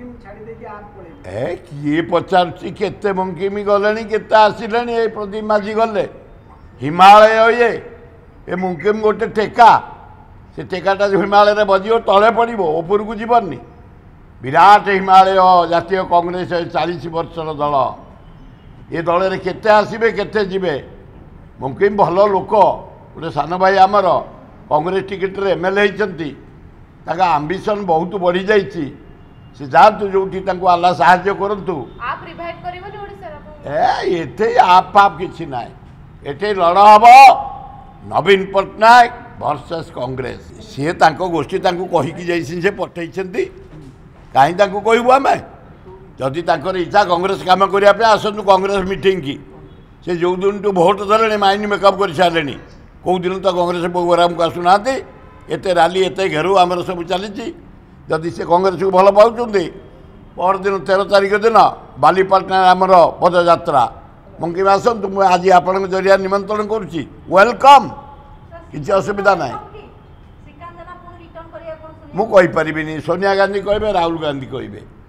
ଏ କିଏ ପଚାରୁଛି କେତେ ମଙ୍କିମି ଗଲେଣି କେତେ ଆସିଲେଣି ଏ ପ୍ରଦୀପ ମାଝି ଗଲେ ହିମାଳୟ ଇଏ ଏ ମୁଙ୍କିମ ଗୋଟେ ଟେକା ସେ ଟେକାଟା ଯେଉଁ ହିମାଳୟରେ ବଜିବ ତଳେ ପଡ଼ିବ ଉପରକୁ ଯିବନି ବିରାଟ ହିମାଳୟ ଜାତୀୟ କଂଗ୍ରେସ ଚାଳିଶ ବର୍ଷର ଦଳ ଏ ଦଳରେ କେତେ ଆସିବେ କେତେ ଯିବେ ମୁଙ୍କିମ ଭଲ ଲୋକ ଗୋଟେ ସାନ ଭାଇ ଆମର କଂଗ୍ରେସ ଟିକେଟରେ ଏମ ଏଲ ଏ ହେଇଛନ୍ତି ତାଙ୍କ ଆମ୍ବିସନ୍ ବହୁତ ବଢ଼ିଯାଇଛି जातु जो आल्ला साय कर कि ना ये लड़ हम नवीन पट्टनायक भरसेस कंग्रेस सी गोष्ठी कहीकि पठाई कहीं कहू आम जदि तर इच्छा कंग्रेस कम करने आसतु तो कंग्रेस मीटिंग की से जो दिन टू भोट दे माइंड मेकअप कर सारे कौदिन तो कंग्रेस प्रोग्राम को आसुना एत राेरू आमर सब चली ଯଦି ସେ କଂଗ୍ରେସକୁ ଭଲ ପାଉଛନ୍ତି ପରଦିନ ତେର ତାରିଖ ଦିନ ବାଲିପାଟଣାରେ ଆମର ପଦଯାତ୍ରା ମୁଁ କେବେ ଆସନ୍ତୁ ମୁଁ ଆଜି ଆପଣଙ୍କ ଜରିଆରେ ନିମନ୍ତ୍ରଣ କରୁଛି ୱେଲକମ୍ କିଛି ଅସୁବିଧା ନାହିଁ ମୁଁ କହିପାରିବିନି ସୋନିଆ ଗାନ୍ଧୀ କହିବେ ରାହୁଲ ଗାନ୍ଧୀ କହିବେ